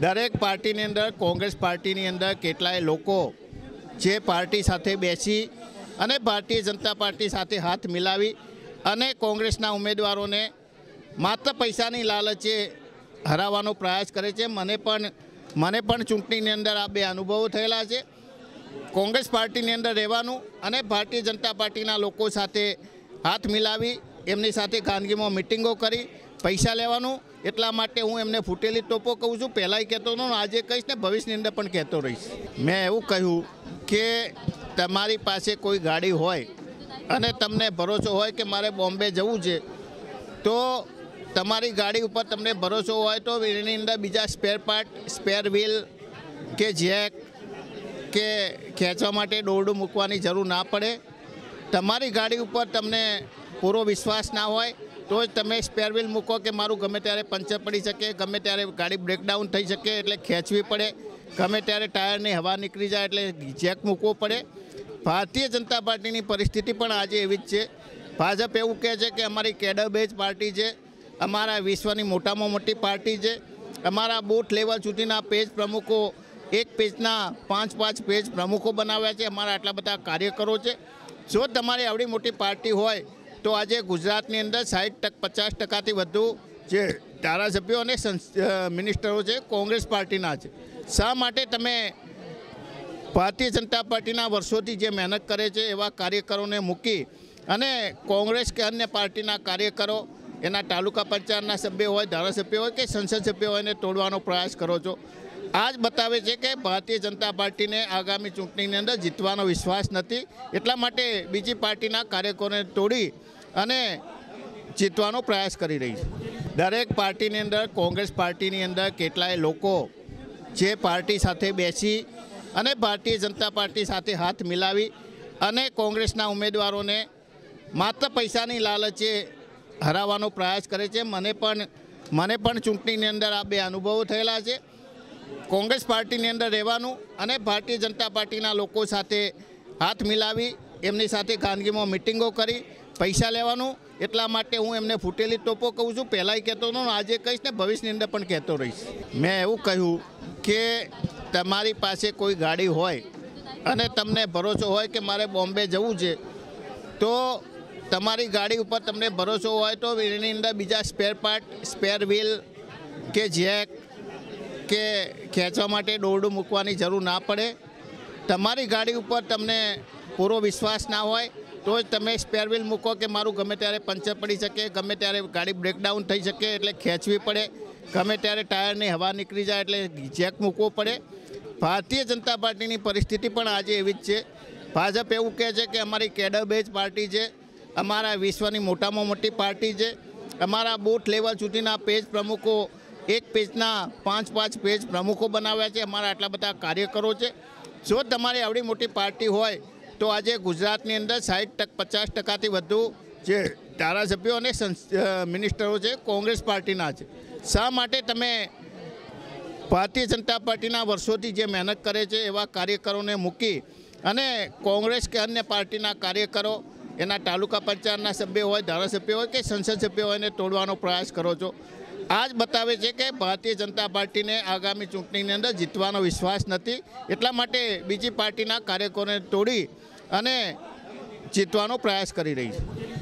દરેક પાર્ટીની અંદર કોંગ્રેસ પાર્ટીની અંદર કેટલાય લોકો જે પાર્ટી સાથે બેસી અને ભારતીય જનતા પાર્ટી સાથે હાથ મિલાવી અને કોંગ્રેસના ઉમેદવારોને માત્ર પૈસાની લાલચે હરાવવાનો પ્રયાસ કરે છે મને પણ મને પણ ચૂંટણીની અંદર આ બે અનુભવો થયેલા છે કોંગ્રેસ પાર્ટીની અંદર રહેવાનું અને ભારતીય જનતા પાર્ટીના લોકો સાથે હાથ મિલાવી એમની સાથે ખાનગીમાં મિટિંગો કરી પૈસા લેવાનું એટલા માટે હું એમને ફુટેલી ટોપો કહું છું પહેલાય કહેતો નહોતો આજે કહીશ ને ભવિષ્યની અંદર પણ કહેતો રહીશ મે એવું કહું કે તમારી પાસે કોઈ ગાડી હોય અને તમને ભરોસો હોય કે મારે બોમ્બે જવું છે તો તમારી ગાડી ઉપર તમને ભરોસો હોય તો એની અંદર બીજો સ્પેયર પાર્ટ સ્પેયર wheel કે જેક કે ખેંચવા માટે દોડું મૂકવાની જરૂર ના પડે તમારી ગાડી ઉપર તમને પૂરો વિશ્વાસ ના હોય તો જ તમે સ્પેર વ્હીલ મૂકો કે મારું ગમે ત્યારે પંચર પડી શકે ગમે ત્યારે ગાડી બ્રેકડાઉન થઈ શકે એટલે ખેંચવી પડે ગમે ત્યારે ટાયરની હવા નીકળી જાય એટલે ચેક મૂકવો પડે ભારતીય જનતા પાર્ટીની પરિસ્થિતિ પણ આજે એવી જ છે ભાજપ એવું કહે છે કે અમારી કેડબેજ પાર્ટી છે અમારા વિશ્વની મોટામાં મોટી પાર્ટી છે અમારા બૂથ લેવલ સુધીના પેજ પ્રમુખો એક પેજના પાંચ પાંચ પેજ પ્રમુખો બનાવ્યા છે અમારા આટલા બધા કાર્યકરો છે જો તમારી આવડી મોટી પાર્ટી હોય તો આજે ગુજરાતની અંદર સાઠ ટક પચાસ ટકાથી વધુ જે ધારાસભ્યો અને મિનિસ્ટરો છે કોંગ્રેસ પાર્ટીના છે શા માટે તમે ભારતીય જનતા પાર્ટીના વર્ષોથી જે મહેનત કરે છે એવા કાર્યકરોને મૂકી અને કોંગ્રેસ કે અન્ય પાર્ટીના કાર્યકરો એના તાલુકા પંચાયતના સભ્ય હોય ધારાસભ્ય હોય કે સંસદ સભ્ય હોયને તોડવાનો પ્રયાસ કરો છો આ જ બતાવે છે કે ભારતીય જનતા પાર્ટીને આગામી ચૂંટણીની અંદર જીતવાનો વિશ્વાસ નથી એટલા માટે બીજી પાર્ટીના કાર્યકરોને તોડી અને જીતવાનો પ્રયાસ કરી રહી છે દરેક પાર્ટીની અંદર કોંગ્રેસ પાર્ટીની અંદર કેટલાય લોકો જે પાર્ટી સાથે બેસી અને ભારતીય જનતા પાર્ટી સાથે હાથ મિલાવી અને કોંગ્રેસના ઉમેદવારોને માત્ર પૈસાની લાલચે હરાવવાનો પ્રયાસ કરે છે મને પણ મને પણ ચૂંટણીની અંદર આ બે અનુભવો થયેલા છે कांग्रेस पार्टी ની અંદર રહેવાનું અને ભારતીય જનતા પાર્ટીના લોકો સાથે હાથ મિલાવી એમની સાથે ગાંધીમો મીટિંગો કરી પૈસા લેવાનું એટલા માટે હું એમને ફૂટેલી ટોપો કહું છું પહેલાય કહેતો નહોતો આજે કહીશ ને ભવિષ્યની અંદર પણ કહેતો રહીશ મે એવું કહું કે તમારી પાસે કોઈ ગાડી હોય અને તમને ભરોસો હોય કે મારે બોમ્બે જવું છે તો તમારી ગાડી ઉપર તમને ભરોસો હોય તો એની અંદર બીજા સ્પેર પાર્ટ સ્પેર wheel કે જેક કે ખેંચવા માટે દોરડું મૂકવાની જરૂર ના પડે તમારી ગાડી ઉપર તમને પૂરો વિશ્વાસ ના હોય તો તમે સ્પીયર wheel મૂકો કે મારું ગમે ત્યારે પંચર પડી શકે ગમે ત્યારે ગાડી બ્રેકડાઉન થઈ શકે એટલે ખેંચવી પડે ગમે ત્યારે ટાયરની હવા નીકળી જાય એટલે જેક મૂકવો પડે ભારતીય જનતા પાર્ટીની પરિસ્થિતિ પણ આજે આવી છે ભાજપ એવું કહે છે કે અમારી કેડા બેઝ પાર્ટી છે અમારું વિશ્વની મોટોમો મોટી પાર્ટી છે અમારું બૂથ લેવલ સુધીના પેજ પ્રમુખો એક પેજ ના પાંચ પાંચ પેજ પ્રમુખો બનાવ્યા છે અમારા આટલા બધા કાર્યકરો છે જો તમારી આવડી મોટી પાર્ટી હોય તો આજે ગુજરાતની અંદર 60% 50% થી વધુ જે ધારાસભ્યો અને મિનિસ્ટરો છે કોંગ્રેસ પાર્ટીના છે શા માટે તમે પાર્ટી જનતા પાર્ટીના વર્ષોથી જે મહેનત કરે છે એવા કાર્યકરોને મૂકી અને કોંગ્રેસ કે અન્ય પાર્ટીના કાર્યકરો એના તાલુકા પંચાયતના સભ્યો હોય ધારાસભ્યો હોય કે સંસદ સભ્યો હોયને તોડવાનો પ્રયાસ કરો છો આજ બતાવે છે કે ભારતીય જનતા પાર્ટીને આગામી ચૂંટણીની અંદર જીતવાનો વિશ્વાસ નથી એટલા માટે બીજી પાર્ટીના કાર્યકરોને તોડી અને જીતવાનો પ્રયાસ કરી રહી છે